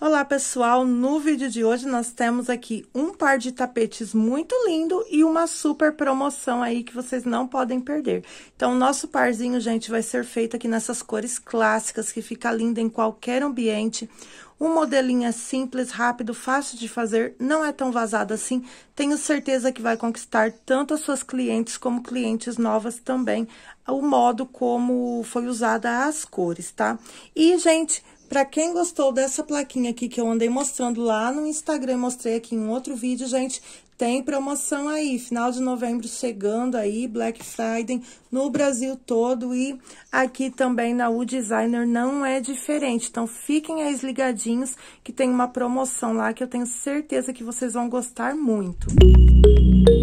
Olá pessoal, no vídeo de hoje nós temos aqui um par de tapetes muito lindo e uma super promoção aí que vocês não podem perder. Então, o nosso parzinho, gente, vai ser feito aqui nessas cores clássicas, que fica lindo em qualquer ambiente. Um modelinho é simples, rápido, fácil de fazer, não é tão vazado assim. Tenho certeza que vai conquistar tanto as suas clientes como clientes novas também, o modo como foi usada as cores, tá? E, gente para quem gostou dessa plaquinha aqui que eu andei mostrando lá no Instagram, mostrei aqui em outro vídeo, gente, tem promoção aí, final de novembro chegando aí, Black Friday no Brasil todo e aqui também na U Designer não é diferente. Então fiquem aí ligadinhos que tem uma promoção lá que eu tenho certeza que vocês vão gostar muito. Música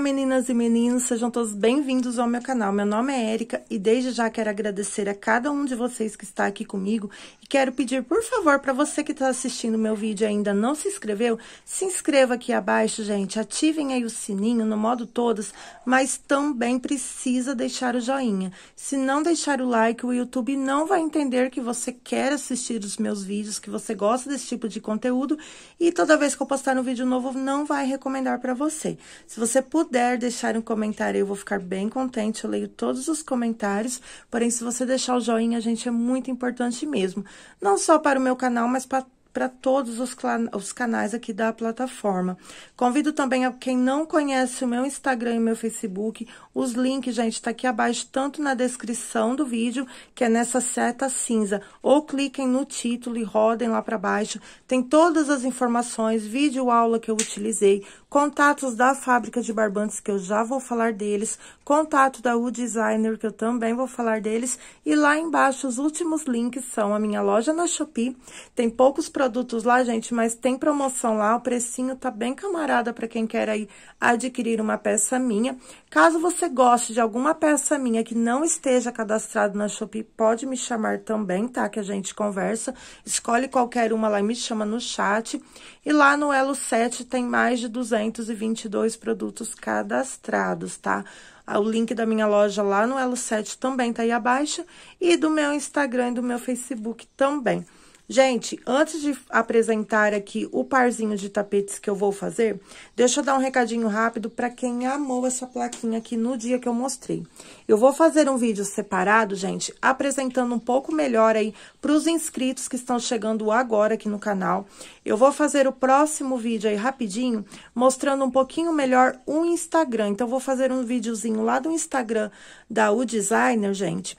meninas e meninos, sejam todos bem-vindos ao meu canal. Meu nome é Érica e desde já quero agradecer a cada um de vocês que está aqui comigo e quero pedir, por favor, para você que está assistindo meu vídeo e ainda não se inscreveu, se inscreva aqui abaixo, gente, ativem aí o sininho no modo todas, mas também precisa deixar o joinha. Se não deixar o like, o YouTube não vai entender que você quer assistir os meus vídeos, que você gosta desse tipo de conteúdo e toda vez que eu postar um vídeo novo, não vai recomendar para você. Se você puder puder deixar um comentário, eu vou ficar bem contente. Eu leio todos os comentários. Porém, se você deixar o joinha, gente, é muito importante mesmo. Não só para o meu canal, mas para para todos os, os, canais aqui da plataforma. Convido também a quem não conhece o meu Instagram e meu Facebook, os links, gente, está aqui abaixo, tanto na descrição do vídeo, que é nessa seta cinza, ou cliquem no título e rodem lá para baixo, tem todas as informações, vídeo aula que eu utilizei, contatos da fábrica de barbantes, que eu já vou falar deles, contato da U Designer, que eu também vou falar deles, e lá embaixo os últimos links são a minha loja na Shopee, tem poucos produtos lá, gente, mas tem promoção lá, o precinho tá bem camarada para quem quer aí adquirir uma peça minha. Caso você goste de alguma peça minha que não esteja cadastrado na Shopee, pode me chamar também, tá? Que a gente conversa. Escolhe qualquer uma lá e me chama no chat. E lá no Elo 7 tem mais de 222 produtos cadastrados, tá? Ah, o link da minha loja lá no Elo 7 também tá aí abaixo. E do meu Instagram e do meu Facebook também. Gente, antes de apresentar aqui o parzinho de tapetes que eu vou fazer, deixa eu dar um recadinho rápido para quem amou essa plaquinha aqui no dia que eu mostrei. Eu vou fazer um vídeo separado, gente, apresentando um pouco melhor aí para os inscritos que estão chegando agora aqui no canal. Eu vou fazer o próximo vídeo aí rapidinho, mostrando um pouquinho melhor o Instagram. Então, eu vou fazer um videozinho lá do Instagram da U Designer, gente,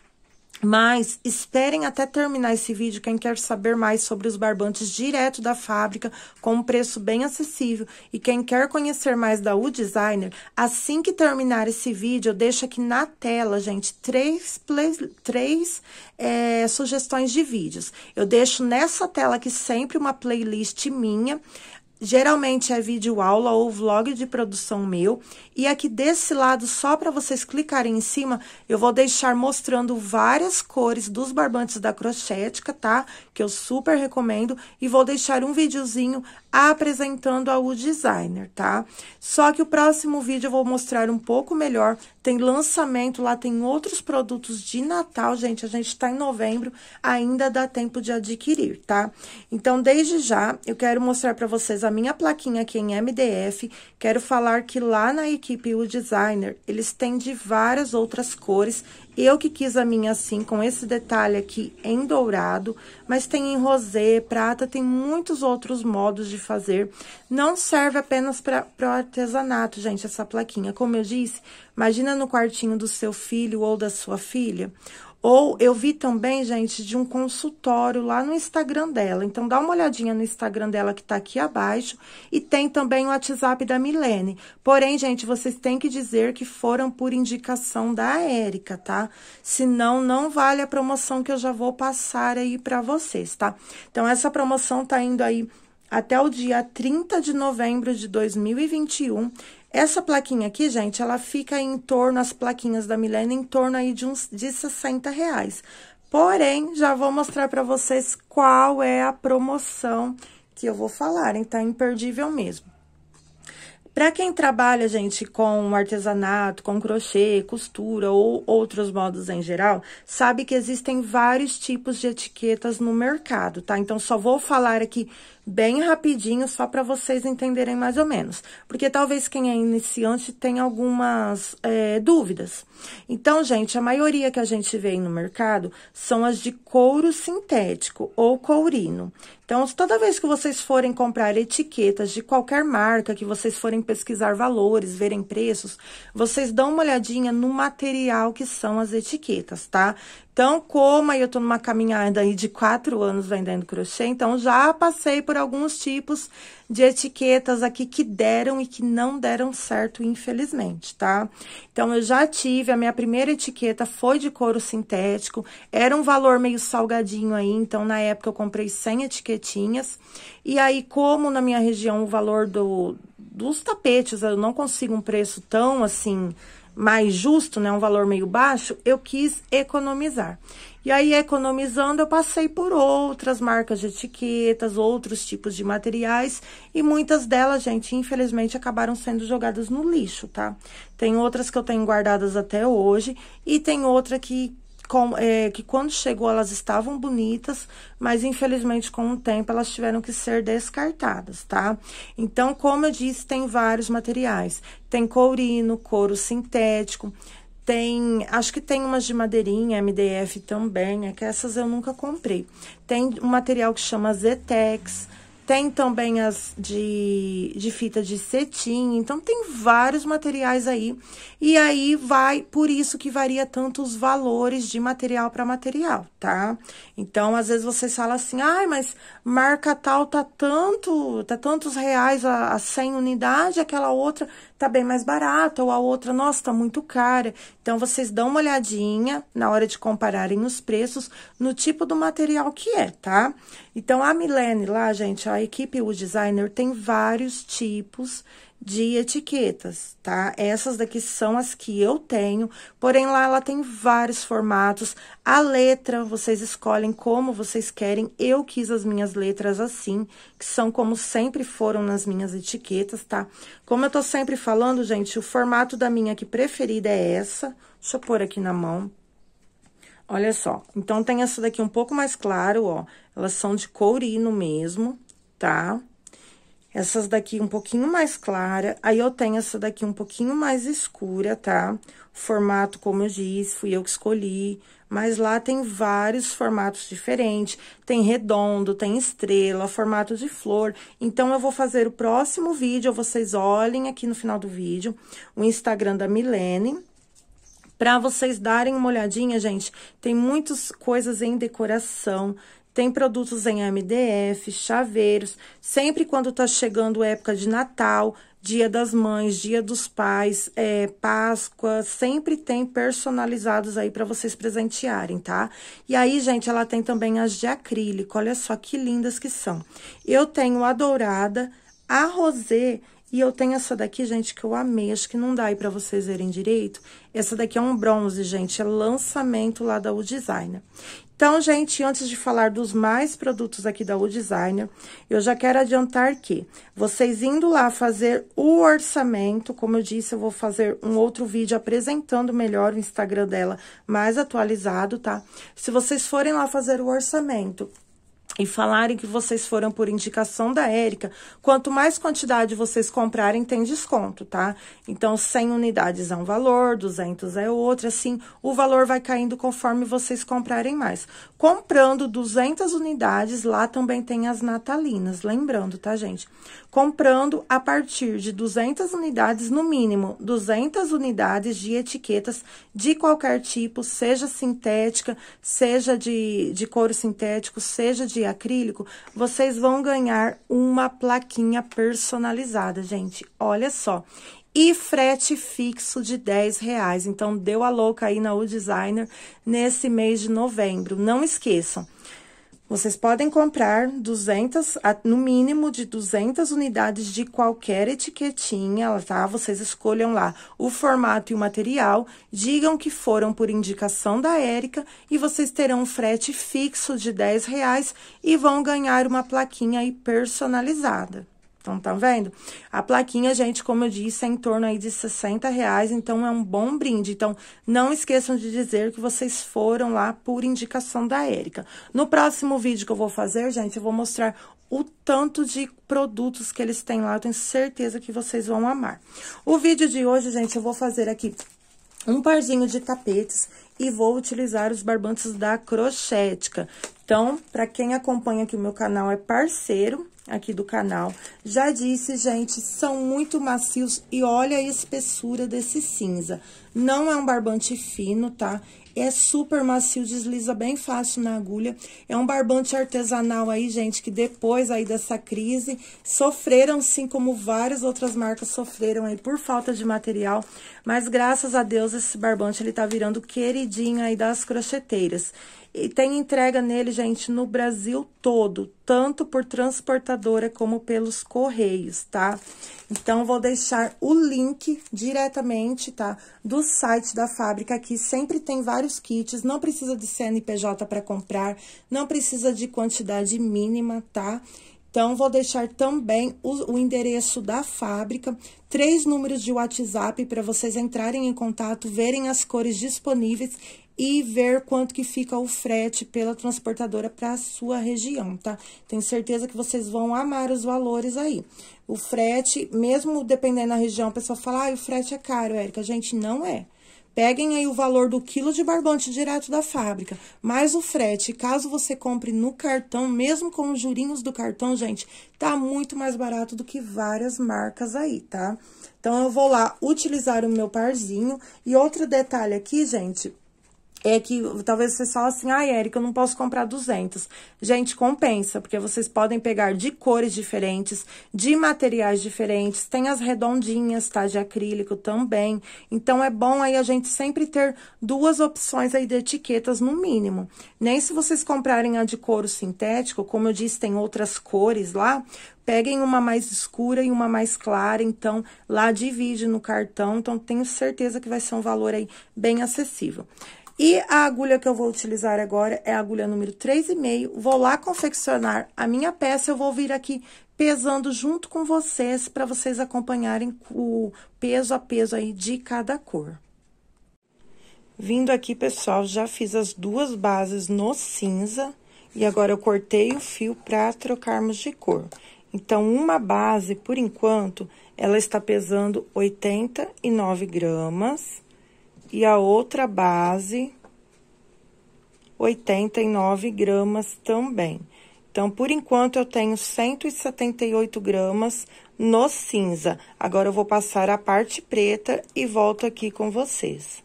mas esperem até terminar esse vídeo quem quer saber mais sobre os barbantes direto da fábrica, com um preço bem acessível. E quem quer conhecer mais da U Designer, assim que terminar esse vídeo, eu deixo aqui na tela, gente, três, play, três é, sugestões de vídeos. Eu deixo nessa tela aqui sempre uma playlist minha, Geralmente é vídeo aula ou vlog de produção meu. E aqui desse lado, só para vocês clicarem em cima, eu vou deixar mostrando várias cores dos barbantes da Crochética, tá? Que eu super recomendo. E vou deixar um videozinho apresentando ao designer, tá? Só que o próximo vídeo eu vou mostrar um pouco melhor tem lançamento lá, tem outros produtos de Natal, gente. A gente está em novembro, ainda dá tempo de adquirir, tá? Então, desde já, eu quero mostrar para vocês a minha plaquinha aqui em MDF. Quero falar que lá na equipe, o designer, eles têm de várias outras cores eu que quis a minha assim, com esse detalhe aqui em dourado, mas tem em rosé, prata, tem muitos outros modos de fazer. Não serve apenas para o artesanato, gente, essa plaquinha. Como eu disse, imagina no quartinho do seu filho ou da sua filha, ou eu vi também, gente, de um consultório lá no Instagram dela. Então, dá uma olhadinha no Instagram dela que tá aqui abaixo. E tem também o WhatsApp da Milene. Porém, gente, vocês têm que dizer que foram por indicação da Érica, tá? Senão, não vale a promoção que eu já vou passar aí para vocês, tá? Então, essa promoção tá indo aí até o dia 30 de novembro de 2021 essa plaquinha aqui, gente, ela fica em torno, as plaquinhas da Milena, em torno aí de uns de 60 reais. Porém, já vou mostrar para vocês qual é a promoção que eu vou falar, hein? Tá imperdível mesmo. Para quem trabalha, gente, com artesanato, com crochê, costura ou outros modos em geral, sabe que existem vários tipos de etiquetas no mercado, tá? Então, só vou falar aqui bem rapidinho, só para vocês entenderem mais ou menos. Porque talvez quem é iniciante tenha algumas é, dúvidas. Então, gente, a maioria que a gente vê no mercado são as de couro sintético ou courino. Então, toda vez que vocês forem comprar etiquetas de qualquer marca, que vocês forem pesquisar valores, verem preços, vocês dão uma olhadinha no material que são as etiquetas, tá? Então, como aí eu tô numa caminhada aí de quatro anos vendendo crochê, então já passei por alguns tipos de etiquetas aqui que deram e que não deram certo, infelizmente, tá? Então, eu já tive, a minha primeira etiqueta foi de couro sintético, era um valor meio salgadinho aí, então, na época, eu comprei 100 etiquetinhas, e aí, como na minha região o valor do, dos tapetes, eu não consigo um preço tão, assim, mais justo, né, um valor meio baixo, eu quis economizar. E aí, economizando, eu passei por outras marcas de etiquetas, outros tipos de materiais, e muitas delas, gente, infelizmente, acabaram sendo jogadas no lixo, tá? Tem outras que eu tenho guardadas até hoje, e tem outra que com, é, que quando chegou elas estavam bonitas, mas infelizmente com o tempo elas tiveram que ser descartadas, tá? Então, como eu disse, tem vários materiais. Tem courino, couro sintético, tem, acho que tem umas de madeirinha, MDF também, é que essas eu nunca comprei. Tem um material que chama Zetex, tem também as de, de fita de cetim. Então, tem vários materiais aí. E aí vai, por isso que varia tanto os valores de material para material, tá? Então, às vezes vocês falam assim, ai, ah, mas marca tal tá tanto, tá tantos reais a, a 100 unidade, aquela outra tá bem mais barata, ou a outra, nossa, tá muito cara. Então, vocês dão uma olhadinha na hora de compararem os preços no tipo do material que é, tá? Então, a Milene lá, gente, a equipe, o designer, tem vários tipos de etiquetas, tá? Essas daqui são as que eu tenho, porém lá ela tem vários formatos. A letra, vocês escolhem como vocês querem. Eu quis as minhas letras assim, que são como sempre foram nas minhas etiquetas, tá? Como eu tô sempre falando, gente, o formato da minha que preferida é essa. Deixa eu pôr aqui na mão. Olha só, então tem essa daqui um pouco mais claro, ó. Elas são de courino mesmo, tá? Tá? Essas daqui um pouquinho mais clara. Aí, eu tenho essa daqui um pouquinho mais escura, tá? Formato, como eu disse, fui eu que escolhi. Mas lá tem vários formatos diferentes. Tem redondo, tem estrela, formato de flor. Então, eu vou fazer o próximo vídeo. Vocês olhem aqui no final do vídeo. O Instagram da Milene para vocês darem uma olhadinha, gente. Tem muitas coisas em decoração, tem produtos em MDF, chaveiros. Sempre quando tá chegando época de Natal, Dia das Mães, Dia dos Pais, é, Páscoa, sempre tem personalizados aí para vocês presentearem, tá? E aí, gente, ela tem também as de acrílico, olha só que lindas que são. Eu tenho a dourada, a rosé e eu tenho essa daqui, gente, que eu amei. Acho que não dá aí pra vocês verem direito. Essa daqui é um bronze, gente. É lançamento lá da U Designer. Então, gente, antes de falar dos mais produtos aqui da U Designer, eu já quero adiantar que vocês indo lá fazer o orçamento, como eu disse, eu vou fazer um outro vídeo apresentando melhor o Instagram dela, mais atualizado, tá? Se vocês forem lá fazer o orçamento e falarem que vocês foram por indicação da Érica, quanto mais quantidade vocês comprarem, tem desconto, tá? Então, 100 unidades é um valor, 200 é outro, assim, o valor vai caindo conforme vocês comprarem mais. Comprando 200 unidades, lá também tem as natalinas, lembrando, tá, gente? Comprando a partir de 200 unidades, no mínimo, 200 unidades de etiquetas de qualquer tipo, seja sintética, seja de, de couro sintético, seja de acrílico, vocês vão ganhar uma plaquinha personalizada, gente. Olha só. E frete fixo de 10 reais. Então, deu a louca aí na U Designer nesse mês de novembro. Não esqueçam. Vocês podem comprar 200, no mínimo de 200 unidades de qualquer etiquetinha, tá? Vocês escolham lá o formato e o material, digam que foram por indicação da Érica e vocês terão um frete fixo de 10 reais e vão ganhar uma plaquinha aí personalizada. Então, tá vendo? A plaquinha, gente, como eu disse, é em torno aí de 60 reais, então é um bom brinde. Então, não esqueçam de dizer que vocês foram lá por indicação da Érica. No próximo vídeo que eu vou fazer, gente, eu vou mostrar o tanto de produtos que eles têm lá. Eu tenho certeza que vocês vão amar. O vídeo de hoje, gente, eu vou fazer aqui um parzinho de tapetes e vou utilizar os barbantes da Crochética, então, para quem acompanha aqui o meu canal, é parceiro aqui do canal. Já disse, gente, são muito macios e olha a espessura desse cinza. Não é um barbante fino, tá? É super macio, desliza bem fácil na agulha. É um barbante artesanal aí, gente, que depois aí dessa crise sofreram, sim, como várias outras marcas sofreram aí por falta de material. Mas graças a Deus esse barbante ele tá virando queridinho aí das crocheteiras. E tem entrega nele, gente, no Brasil todo, tanto por transportadora como pelos correios, tá? Então, vou deixar o link diretamente, tá? Do site da fábrica aqui, sempre tem vários kits, não precisa de CNPJ para comprar, não precisa de quantidade mínima, tá? Então, vou deixar também o, o, endereço da fábrica, três números de WhatsApp para vocês entrarem em contato, verem as cores disponíveis e ver quanto que fica o frete pela transportadora para a sua região, tá? Tenho certeza que vocês vão amar os valores aí. O frete, mesmo dependendo da região, a pessoa fala, ah, o frete é caro, Érica. Gente, não é. Peguem aí o valor do quilo de barbante direto da fábrica, mais o frete. Caso você compre no cartão, mesmo com os jurinhos do cartão, gente, tá muito mais barato do que várias marcas aí, tá? Então, eu vou lá utilizar o meu parzinho. E outro detalhe aqui, gente, é que talvez vocês falem assim, ah, Érica, eu não posso comprar 200. Gente, compensa, porque vocês podem pegar de cores diferentes, de materiais diferentes, tem as redondinhas, tá, de acrílico também. Então, é bom aí a gente sempre ter duas opções aí de etiquetas, no mínimo. Nem se vocês comprarem a de couro sintético, como eu disse, tem outras cores lá, peguem uma mais escura e uma mais clara, então lá divide no cartão, então tenho certeza que vai ser um valor aí bem acessível. E a agulha que eu vou utilizar agora é a agulha número 3,5. Vou lá confeccionar a minha peça, eu vou vir aqui pesando junto com vocês, para vocês acompanharem o peso a peso aí de cada cor. Vindo aqui, pessoal, já fiz as duas bases no cinza e agora eu cortei o fio para trocarmos de cor. Então, uma base, por enquanto, ela está pesando 89 gramas e a outra base 89 gramas também. Então, por enquanto, eu tenho 178 gramas no cinza. Agora, eu vou passar a parte preta e volto aqui com vocês.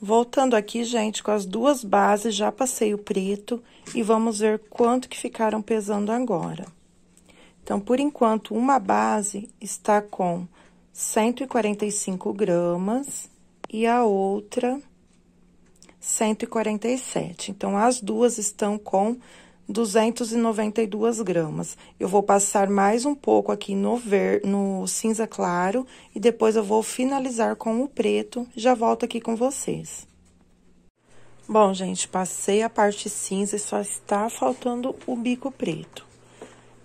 Voltando aqui, gente, com as duas bases, já passei o preto e vamos ver quanto que ficaram pesando agora. Então, por enquanto, uma base está com 145 gramas e a outra 147. Então, as duas estão com 292 gramas. Eu vou passar mais um pouco aqui no, ver, no cinza claro e depois eu vou finalizar com o preto. Já volto aqui com vocês. Bom, gente, passei a parte cinza e só está faltando o bico preto.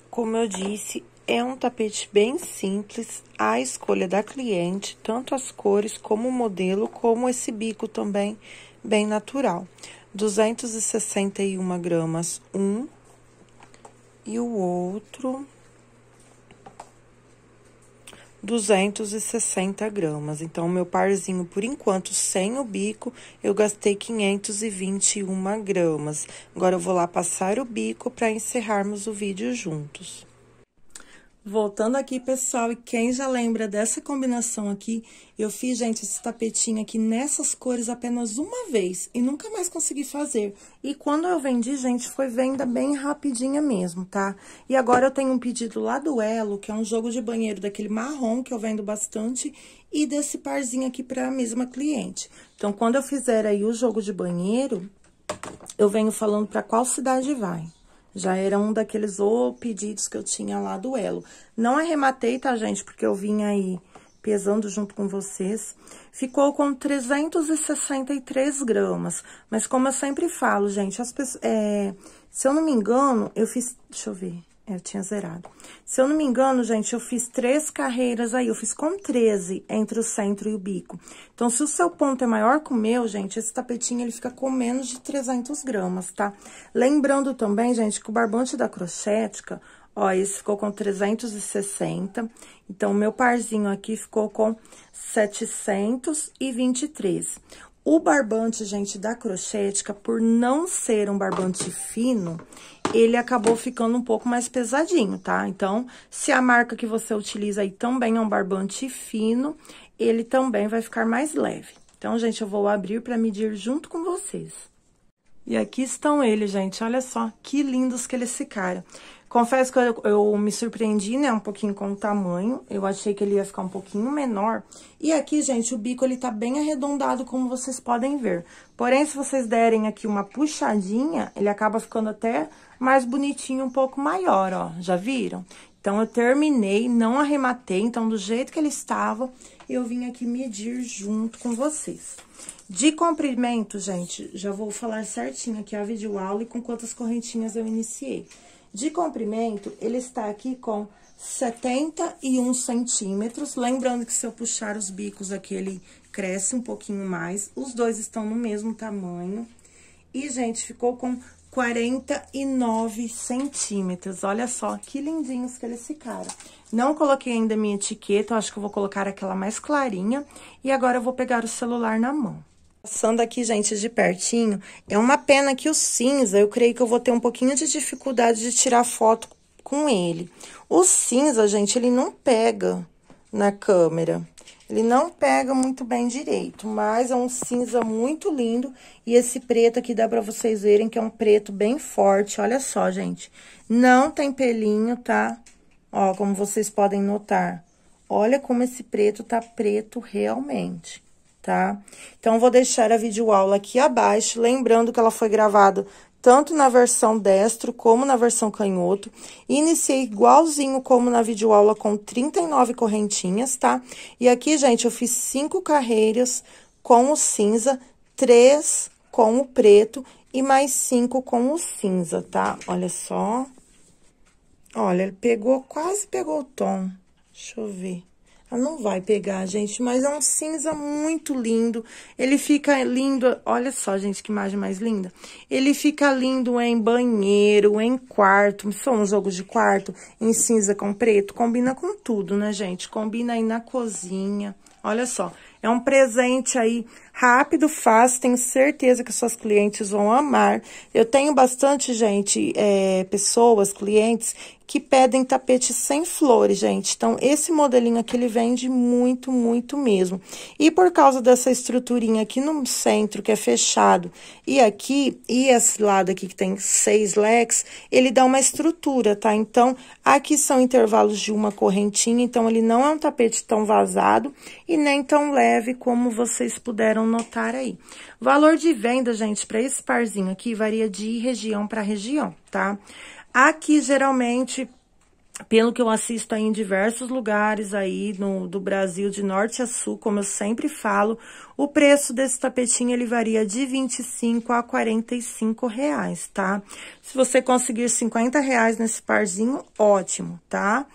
Como eu disse, é um tapete bem simples, à escolha da cliente, tanto as cores como o modelo, como esse bico também bem natural. 261 gramas um e o outro 260 gramas. Então, meu parzinho, por enquanto, sem o bico, eu gastei 521 gramas. Agora, eu vou lá passar o bico para encerrarmos o vídeo juntos. Voltando aqui, pessoal, e quem já lembra dessa combinação aqui, eu fiz, gente, esse tapetinho aqui nessas cores apenas uma vez e nunca mais consegui fazer. E quando eu vendi, gente, foi venda bem rapidinha mesmo, tá? E agora eu tenho um pedido lá do Elo, que é um jogo de banheiro daquele marrom que eu vendo bastante, e desse parzinho aqui para a mesma cliente. Então, quando eu fizer aí o jogo de banheiro, eu venho falando para qual cidade vai. Já era um daqueles ou pedidos que eu tinha lá do elo. Não arrematei, tá, gente? Porque eu vim aí pesando junto com vocês. Ficou com 363 gramas. Mas como eu sempre falo, gente, as pessoas... É, se eu não me engano, eu fiz... Deixa eu ver. É, eu tinha zerado. Se eu não me engano, gente, eu fiz três carreiras aí, eu fiz com 13 entre o centro e o bico. Então, se o seu ponto é maior que o meu, gente, esse tapetinho ele fica com menos de 300 gramas, tá? Lembrando também, gente, que o barbante da crochética, ó, esse ficou com 360, então, o meu parzinho aqui ficou com 723. O barbante, gente, da crochetica, por não ser um barbante fino, ele acabou ficando um pouco mais pesadinho, tá? Então, se a marca que você utiliza aí também é um barbante fino, ele também vai ficar mais leve. Então, gente, eu vou abrir para medir junto com vocês. E aqui estão eles, gente. Olha só que lindos que eles ficaram. Confesso que eu, eu, me surpreendi, né, um pouquinho com o tamanho. Eu achei que ele ia ficar um pouquinho menor. E aqui, gente, o bico, ele tá bem arredondado, como vocês podem ver. Porém, se vocês derem aqui uma puxadinha, ele acaba ficando até mais bonitinho, um pouco maior, ó. Já viram? Então, eu terminei, não arrematei. Então, do jeito que ele estava, eu vim aqui medir junto com vocês. De comprimento, gente, já vou falar certinho aqui a videoaula e com quantas correntinhas eu iniciei. De comprimento, ele está aqui com 71 centímetros. Lembrando que se eu puxar os bicos aqui, ele cresce um pouquinho mais. Os dois estão no mesmo tamanho. E, gente, ficou com 49 centímetros. Olha só que lindinhos que eles ficaram. Não coloquei ainda minha etiqueta, eu acho que eu vou colocar aquela mais clarinha. E agora eu vou pegar o celular na mão. Passando aqui, gente, de pertinho, é uma pena que o cinza, eu creio que eu vou ter um pouquinho de dificuldade de tirar foto com ele. O cinza, gente, ele não pega na câmera. Ele não pega muito bem direito, mas é um cinza muito lindo. E esse preto aqui dá pra vocês verem que é um preto bem forte. Olha só, gente. Não tem pelinho, tá? Ó, como vocês podem notar. Olha como esse preto tá preto realmente tá? Então, vou deixar a videoaula aqui abaixo, lembrando que ela foi gravada tanto na versão destro como na versão canhoto. Iniciei igualzinho como na videoaula com 39 correntinhas, tá? E aqui, gente, eu fiz cinco carreiras com o cinza, três com o preto e mais cinco com o cinza, tá? Olha só. Olha, ele pegou, quase pegou o tom. Deixa eu ver. Ela não vai pegar, gente, mas é um cinza muito lindo. Ele fica lindo, olha só, gente, que imagem mais linda. Ele fica lindo em banheiro, em quarto, são os jogos de quarto, em cinza com preto. Combina com tudo, né, gente? Combina aí na cozinha. Olha só, é um presente aí rápido, fácil, tenho certeza que suas clientes vão amar. Eu tenho bastante, gente, é, pessoas, clientes, que pedem tapete sem flores, gente. Então, esse modelinho aqui, ele vende muito, muito mesmo. E por causa dessa estruturinha aqui no centro, que é fechado, e aqui, e esse lado aqui que tem seis leques, ele dá uma estrutura, tá? Então, aqui são intervalos de uma correntinha, então ele não é um tapete tão vazado e nem tão leve como vocês puderam notar aí. Valor de venda, gente, para esse parzinho aqui varia de região para região, tá? Aqui, geralmente, pelo que eu assisto aí em diversos lugares aí no, do Brasil, de norte a sul, como eu sempre falo, o preço desse tapetinho, ele varia de 25 a 45 reais, tá? Se você conseguir 50 reais nesse parzinho, ótimo, tá?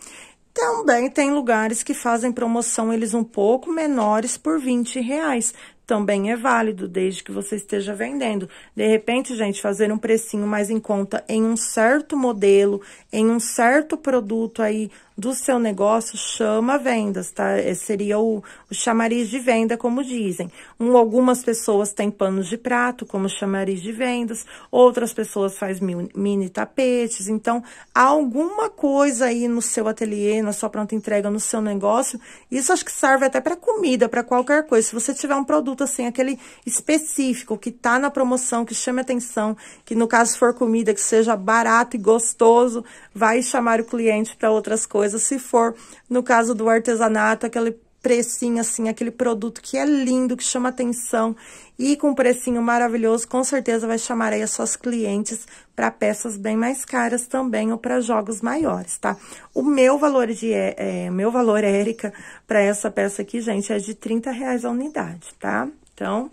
Também tem lugares que fazem promoção, eles um pouco menores por 20 reais também é válido, desde que você esteja vendendo. De repente, gente, fazer um precinho mais em conta em um certo modelo, em um certo produto aí do seu negócio chama vendas, tá? Esse seria o, o chamariz de venda, como dizem. Um, algumas pessoas têm panos de prato como chamariz de vendas, outras pessoas fazem mini tapetes. Então, alguma coisa aí no seu ateliê, na sua pronta entrega, no seu negócio, isso acho que serve até para comida, para qualquer coisa. Se você tiver um produto assim, aquele específico que tá na promoção, que chame atenção, que no caso for comida, que seja barato e gostoso, vai chamar o cliente para outras coisas coisa. Se for, no caso do artesanato, aquele precinho assim, aquele produto que é lindo, que chama atenção e com um precinho maravilhoso, com certeza vai chamar aí as suas clientes para peças bem mais caras também ou para jogos maiores, tá? O meu valor de é, é meu valor Érica para essa peça aqui, gente, é de 30 reais a unidade, tá? Então,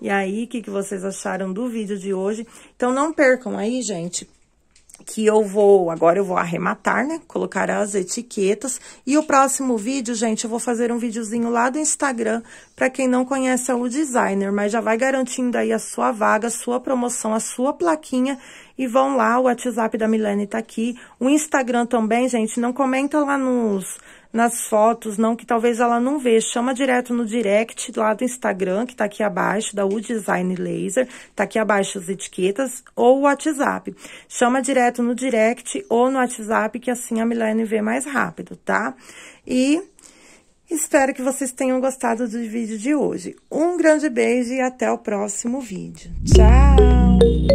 e aí, o que, que vocês acharam do vídeo de hoje? Então, não percam aí, gente, que eu vou, agora eu vou arrematar, né? Colocar as etiquetas. E o próximo vídeo, gente, eu vou fazer um videozinho lá do Instagram, para quem não conhece é o designer, mas já vai garantindo aí a sua vaga, a sua promoção, a sua plaquinha. E vão lá, o WhatsApp da Milene tá aqui, o Instagram também, gente, não comenta lá nos nas fotos, não, que talvez ela não veja. Chama direto no direct lá do Instagram, que tá aqui abaixo, da U Design Laser, tá aqui abaixo as etiquetas, ou o WhatsApp. Chama direto no direct ou no WhatsApp, que assim a Milene vê mais rápido, tá? E espero que vocês tenham gostado do vídeo de hoje. Um grande beijo e até o próximo vídeo. Tchau!